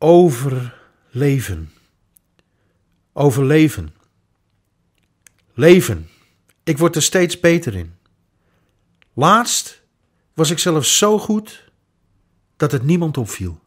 overleven. Overleven. Leven. Ik word er steeds beter in. Laatst was ik zelf zo goed dat het niemand opviel.